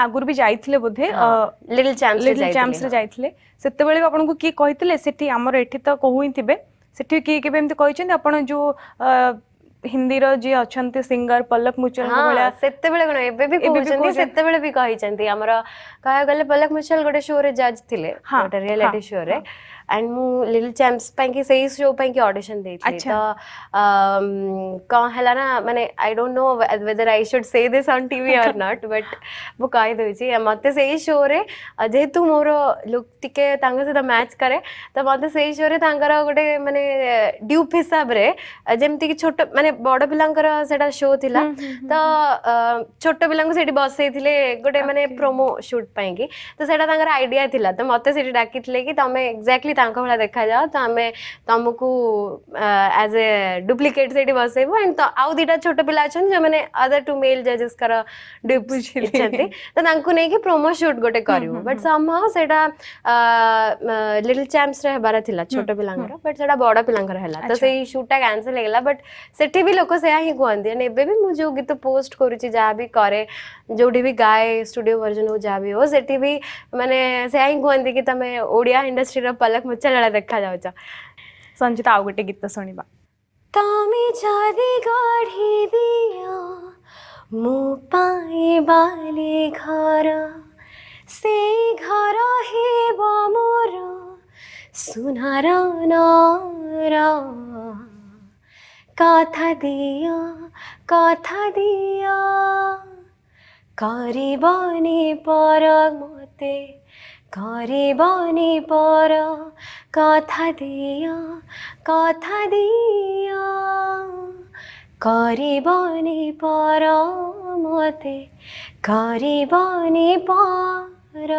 आगुर भी जाइए बोधे लिटिल चैम्प्स लिटिल चैम्प्स रे सेते बेले आपन को की कहितले सेठी हमर एठी त कहू थिबे सेठी की केबे एमते कहिछन आपन जो हिंदी रो जी अछंती सिंगर पलक मुचल हाँ, भला सेते बेले कोनो एबे भी कहू छंती सेते बेले भी कहि छंती हमरा कह गले पलक मुचल गोटे शो रे जज थिले हाँ, रियलिटी शो रे एंड मु लिटिल चैंप्स पई की सही शो पई की ऑडिशन दे तो अम हला ना माने I don't know whether I should say this on TV or not but वो कहि दे छी मते सही शो रे जेहेतु मोर लुक टिके तांग से मैच करे तो मते सही शो रे तांगरा गोटे माने ड्यूप हिसाब रे जेमती की छोट माने बड़ पिलांकर सेटा शो थिला तो छोट पिलांकु सेठी बसैथिले गोटे माने प्रोमो शूट पाएंगे तो सेटा तांगर तो मते सेठी कि तमे एग्जैक्टली तांको देखा जाओ तो हमें तमकु एज ए डुप्लीकेट सेठी बसैबो एंड तो आउ दिटा छोट पिला छन जे माने अदर टू मेल जजेस तो तांकु कि प्रोमो शूट गोटे करियो लिटिल चैंप्स रे छोट पिलांकर बट सेटा बड़ पिलांकर तो सेही शूटटा कैंसिल हेला बट सेठी भी लोक से कहते भी मुझे गीत पोस्ट कर करे जो भी गाए स्टूडियो भर्जन हो जहाँ भी हो सी भी मैंने से ही कहते कि तुम ओडिया इंडस्ट्री पलक मुचल देखा जा संचिता आउ गोटे गीत शुणा तो तमें কথা দিয়া কথা দিয়া কৰিবনি পৰ মতে কৰিবনি পৰ কথা দিয়া কথা দিয়া কৰিবনি পৰ মতে কৰিবনি পৰ